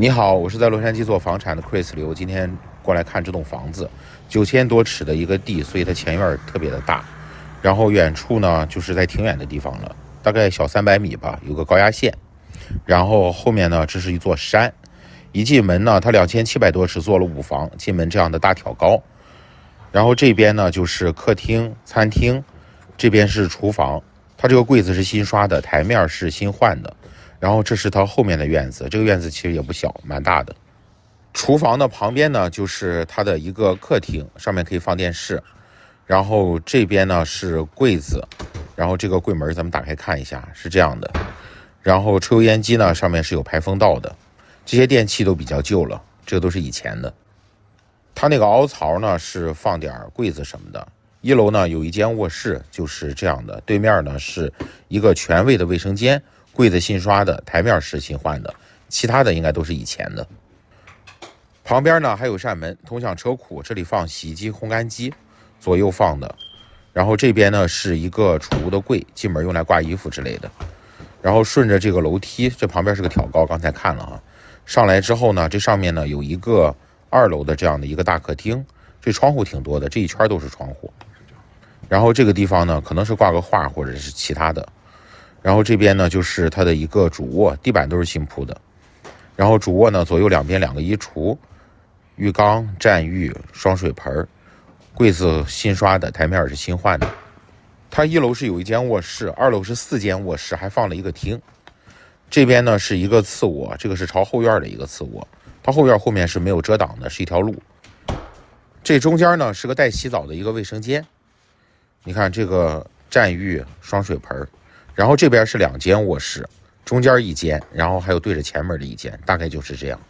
你好，我是在洛杉矶做房产的 Chris 刘，今天过来看这栋房子，九千多尺的一个地，所以它前院特别的大，然后远处呢就是在挺远的地方了，大概小三百米吧，有个高压线，然后后面呢这是一座山，一进门呢它两千七百多尺做了五房，进门这样的大挑高，然后这边呢就是客厅、餐厅，这边是厨房，它这个柜子是新刷的，台面是新换的。然后这是它后面的院子，这个院子其实也不小，蛮大的。厨房的旁边呢，就是它的一个客厅，上面可以放电视。然后这边呢是柜子，然后这个柜门咱们打开看一下，是这样的。然后抽油烟机呢上面是有排风道的，这些电器都比较旧了，这都是以前的。它那个凹槽呢是放点柜子什么的。一楼呢有一间卧室，就是这样的。对面呢是一个全卫的卫生间。柜子新刷的，台面是新换的，其他的应该都是以前的。旁边呢还有扇门，通向车库，这里放洗衣机、烘干机，左右放的。然后这边呢是一个储物的柜，进门用来挂衣服之类的。然后顺着这个楼梯，这旁边是个挑高，刚才看了啊。上来之后呢，这上面呢有一个二楼的这样的一个大客厅，这窗户挺多的，这一圈都是窗户。然后这个地方呢，可能是挂个画或者是其他的。然后这边呢，就是它的一个主卧，地板都是新铺的。然后主卧呢，左右两边两个衣橱，浴缸、战浴、双水盆儿，柜子新刷的，台面儿是新换的。它一楼是有一间卧室，二楼是四间卧室，还放了一个厅。这边呢是一个次卧，这个是朝后院的一个次卧，它后院后面是没有遮挡的，是一条路。这中间呢是个带洗澡的一个卫生间，你看这个战浴双水盆儿。然后这边是两间卧室，中间一间，然后还有对着前门的一间，大概就是这样。